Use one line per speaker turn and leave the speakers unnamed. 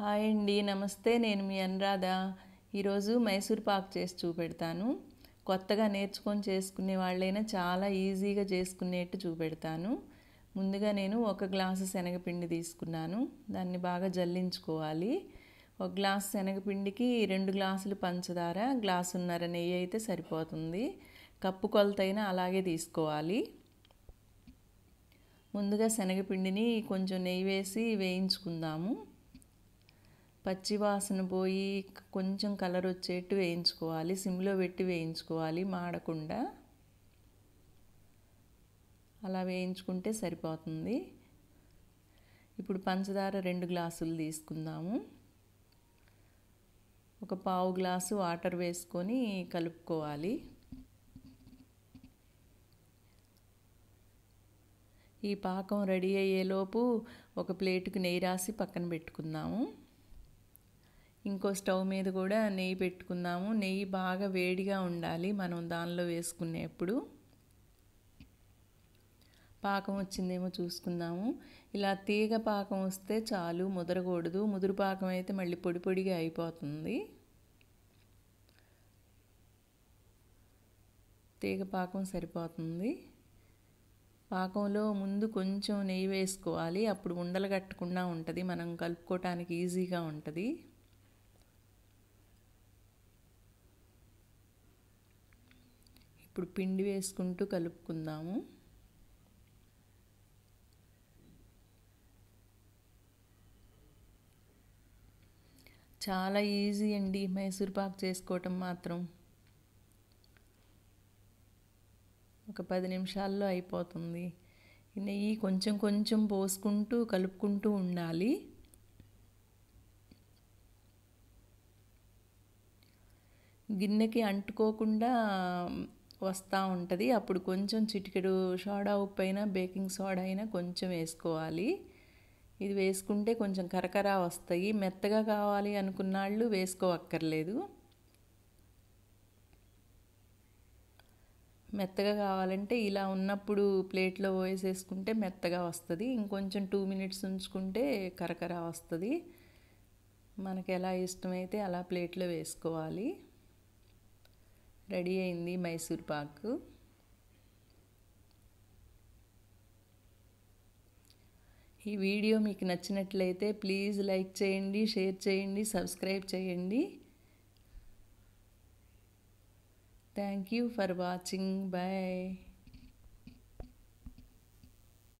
hi అండి నమస్తే నేను మీ అనురాధ ఈరోజు మైసూర్ పాక్ చేసి చూపెడతాను కొత్తగా నేర్చుకొని చేసుకునే వాళ్ళైనా చాలా ఈజీగా చేసుకునేట్టు చూపెడతాను ముందుగా నేను ఒక గ్లాసు శనగపిండి తీసుకున్నాను దాన్ని బాగా జల్లించుకోవాలి ఒక గ్లాసు శనగపిండికి రెండు గ్లాసులు పంచదార గ్లాసున్నర నెయ్యి అయితే సరిపోతుంది కప్పు కొలతైనా అలాగే తీసుకోవాలి ముందుగా శనగపిండిని కొంచెం నెయ్యి వేసి వేయించుకుందాము పచ్చివాసన పోయి కొంచెం కలర్ వచ్చేట్టు వేయించుకోవాలి సిమ్లో పెట్టి వేయించుకోవాలి మాడకుండా అలా వేయించుకుంటే సరిపోతుంది ఇప్పుడు పంచదార రెండు గ్లాసులు తీసుకుందాము ఒక పావు గ్లాసు వాటర్ వేసుకొని కలుపుకోవాలి ఈ పాకం రెడీ అయ్యేలోపు ఒక ప్లేటుకు నెయ్యి రాసి పక్కన పెట్టుకుందాము ఇంకో స్టవ్ మీద కూడా నెయ్యి పెట్టుకుందాము నెయ్యి బాగా వేడిగా ఉండాలి మనం దానిలో వేసుకునేప్పుడు పాకం వచ్చిందేమో చూసుకుందాము ఇలా తీగ పాకం వస్తే చాలు ముదరకూడదు ముదురు పాకం అయితే మళ్ళీ పొడి పొడిగా అయిపోతుంది తీగ పాకం సరిపోతుంది పాకంలో ముందు కొంచెం నెయ్యి వేసుకోవాలి అప్పుడు ఉండలు కట్టకుండా ఉంటుంది మనం కలుపుకోవటానికి ఈజీగా ఉంటుంది ఇప్పుడు పిండి వేసుకుంటూ కలుపుకుందాము చాలా ఈజీ అండి మైసూర్పాకు చేసుకోవటం మాత్రం ఒక పది నిమిషాల్లో అయిపోతుంది నెయ్యి కొంచెం కొంచెం పోసుకుంటూ కలుపుకుంటూ ఉండాలి గిన్నెకి అంటుకోకుండా వస్తూ ఉంటుంది అప్పుడు కొంచెం చిటికెడు సోడా ఉప్పు అయినా బేకింగ్ సోడా అయినా కొంచెం వేసుకోవాలి ఇది వేసుకుంటే కొంచెం కరకర వస్తాయి మెత్తగా కావాలి అనుకున్న వాళ్ళు వేసుకోవక్కర్లేదు మెత్తగా కావాలంటే ఇలా ఉన్నప్పుడు ప్లేట్లో పోసేసుకుంటే మెత్తగా వస్తుంది ఇంకొంచెం టూ మినిట్స్ ఉంచుకుంటే కరకర వస్తుంది మనకి ఎలా ఇష్టమైతే అలా ప్లేట్లో వేసుకోవాలి రెడీ అయింది మైసూర్ పాక్ ఈ వీడియో మీకు నచ్చినట్లయితే ప్లీజ్ లైక్ చేయండి షేర్ చేయండి సబ్స్క్రైబ్ చేయండి thank you for watching bye